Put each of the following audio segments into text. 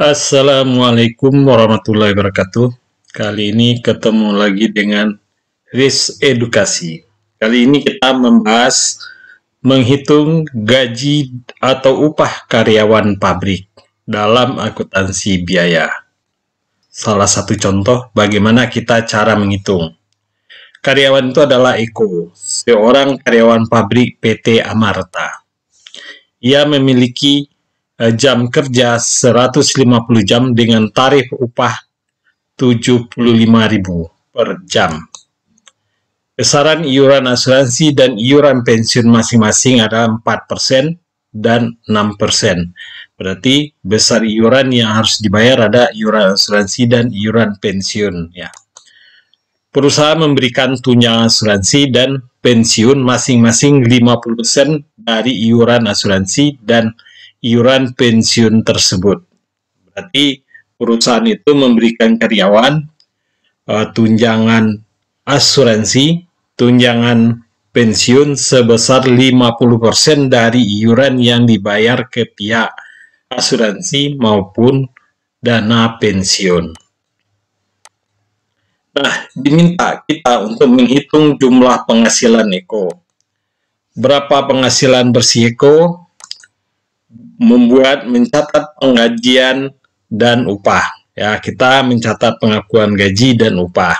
Assalamualaikum warahmatullahi wabarakatuh. Kali ini ketemu lagi dengan Riz Edukasi. Kali ini kita membahas menghitung gaji atau upah karyawan pabrik dalam akuntansi biaya. Salah satu contoh bagaimana kita cara menghitung. Karyawan itu adalah Eko, seorang karyawan pabrik PT Amarta. Ia memiliki Eh, jam kerja 150 jam dengan tarif upah 75.000 per jam. Besaran iuran asuransi dan iuran pensiun masing-masing adalah 4% dan 6%. Berarti besar iuran yang harus dibayar ada iuran asuransi dan iuran pensiun ya. Perusahaan memberikan tunjangan asuransi dan pensiun masing-masing 50% dari iuran asuransi dan pensiun iuran pensiun tersebut. Berarti perusahaan itu memberikan karyawan uh, tunjangan asuransi, tunjangan pensiun sebesar 50% dari iuran yang dibayar ke pihak asuransi maupun dana pensiun. Nah, diminta kita untuk menghitung jumlah penghasilan Eko. Berapa penghasilan bersih Eko? membuat mencatat penggajian dan upah. Ya, kita mencatat pengakuan gaji dan upah.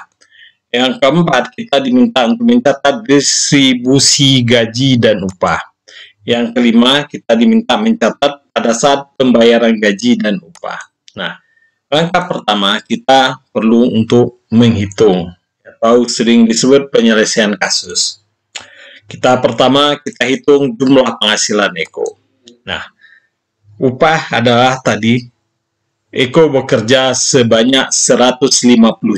Yang keempat, kita diminta untuk mencatat distribusi gaji dan upah. Yang kelima, kita diminta mencatat pada saat pembayaran gaji dan upah. Nah, langkah pertama kita perlu untuk menghitung atau sering disebut penyelesaian kasus. Kita pertama kita hitung jumlah penghasilan Eko. Nah, Upah adalah tadi Eko bekerja sebanyak 150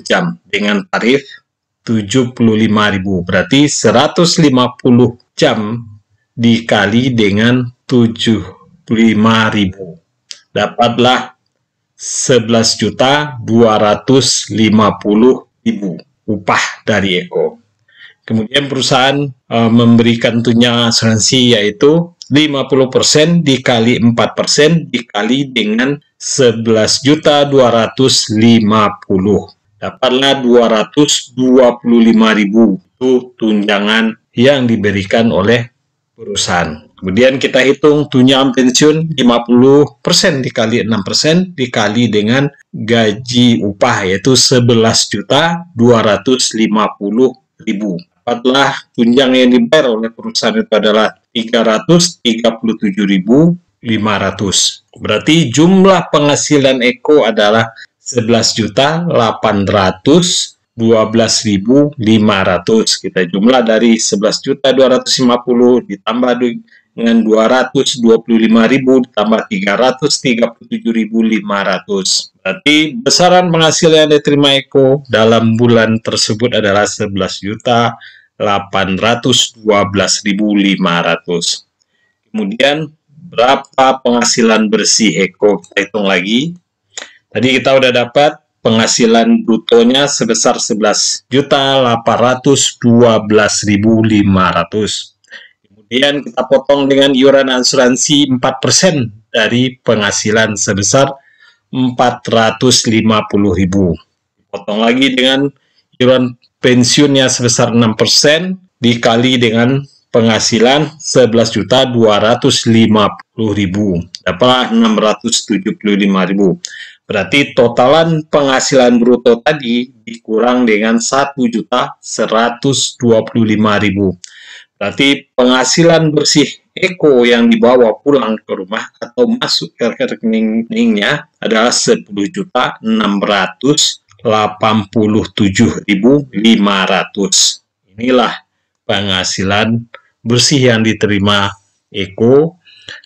jam dengan tarif 75.000. Berarti 150 jam dikali dengan 75.000. Dapatlah 11.250.000 upah dari Eko. Kemudian perusahaan e, memberikan tunjangan asuransi yaitu 50% dikali 4% dikali dengan 11.250. Dapatlah 225.000 itu tunjangan yang diberikan oleh perusahaan. Kemudian kita hitung tunjangan pensiun 50% dikali 6% dikali dengan gaji upah yaitu 11.250.000. Dapatlah tunjangan yang dibayar oleh perusahaan itu adalah 337.500. Berarti jumlah penghasilan Eko adalah 11.812.500. kita jumlah dari 11.250 ditambah dengan 225.000 ditambah 337.500 berarti besaran penghasilan yang diterima Eko dalam bulan tersebut adalah 11 juta 812.500. Kemudian berapa penghasilan bersih Eko? Kita hitung lagi. Tadi kita udah dapat penghasilan brutonya sebesar 11.812.500. Kemudian kita potong dengan iuran asuransi 4% dari penghasilan sebesar 450.000. Potong lagi dengan iuran pensiunnya sebesar 6% dikali dengan penghasilan 11.250.000 dapatlah 675.000 berarti totalan penghasilan bruto tadi dikurang dengan 1.125.000 berarti penghasilan bersih Eko yang dibawa pulang ke rumah atau masuk ke rekeningnya adalah 10.600 87.500. Inilah penghasilan bersih yang diterima Eko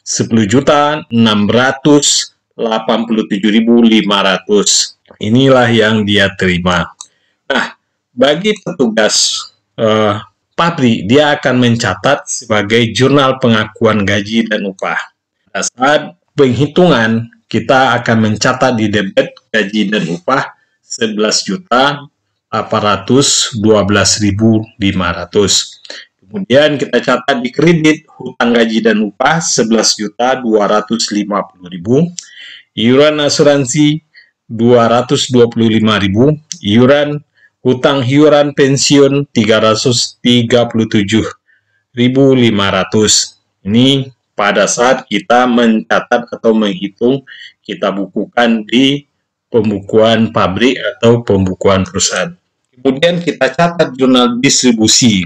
10.687.500. Inilah yang dia terima. Nah, bagi petugas eh, pabrik, dia akan mencatat sebagai jurnal pengakuan gaji dan upah. saat penghitungan, kita akan mencatat di debit gaji dan upah juta 11.812.500. Kemudian kita catat di kredit hutang gaji dan upah juta 11.250.000, iuran asuransi 225.000, iuran hutang iuran pensiun 337.500. Ini pada saat kita mencatat atau menghitung kita bukukan di pembukuan pabrik atau pembukuan perusahaan. Kemudian kita catat jurnal distribusi.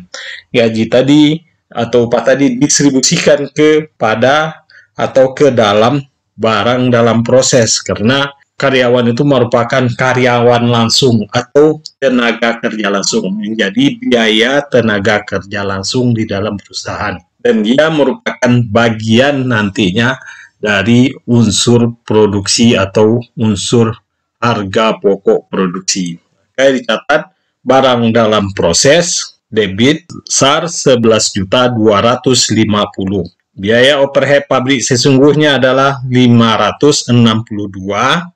Gaji tadi atau upah tadi distribusikan kepada atau ke dalam barang dalam proses karena karyawan itu merupakan karyawan langsung atau tenaga kerja langsung menjadi biaya tenaga kerja langsung di dalam perusahaan dan dia merupakan bagian nantinya dari unsur produksi atau unsur harga pokok produksi. Kayak dicatat barang dalam proses debit SAR 11.250. Biaya overhead pabrik sesungguhnya adalah 562.500.000.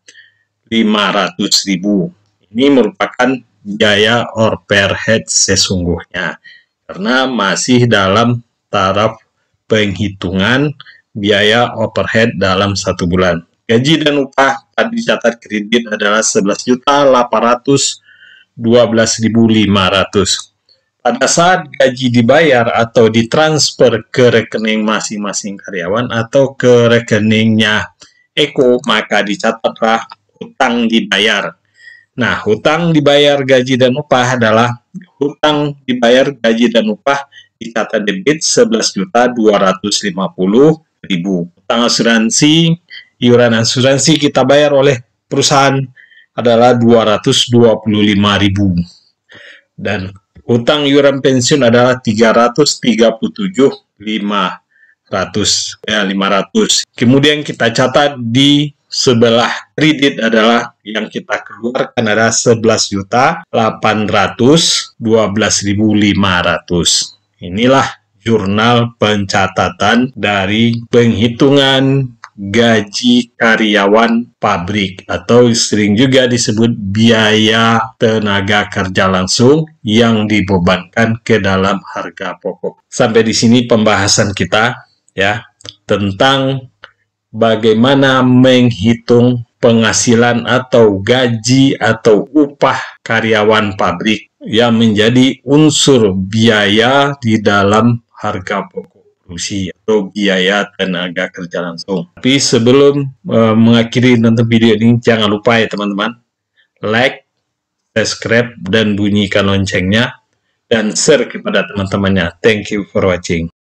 Ini merupakan biaya overhead sesungguhnya karena masih dalam taraf penghitungan biaya overhead dalam satu bulan. Gaji dan upah tadi catat kredit adalah 11.812.500. Pada saat gaji dibayar atau ditransfer ke rekening masing-masing karyawan atau ke rekeningnya Eko, maka dicatatlah hutang dibayar. Nah, hutang dibayar gaji dan upah adalah hutang dibayar gaji dan upah dicatat debit 11.250.000. Hutang asuransi iuran asuransi kita bayar oleh perusahaan adalah 225.000 dan utang iuran pensiun adalah 337.500 ya 500. Kemudian kita catat di sebelah kredit adalah yang kita keluarkan ada 11 juta 812.500. Inilah jurnal pencatatan dari penghitungan gaji karyawan pabrik atau sering juga disebut biaya tenaga kerja langsung yang dibebankan ke dalam harga pokok. Sampai di sini pembahasan kita ya tentang bagaimana menghitung penghasilan atau gaji atau upah karyawan pabrik yang menjadi unsur biaya di dalam harga pokok kontribusi atau biaya tenaga kerja langsung. Tapi sebelum uh, mengakhiri nonton video ini, jangan lupa ya teman-teman, like, subscribe, dan bunyikan loncengnya, dan share kepada teman-temannya. Thank you for watching.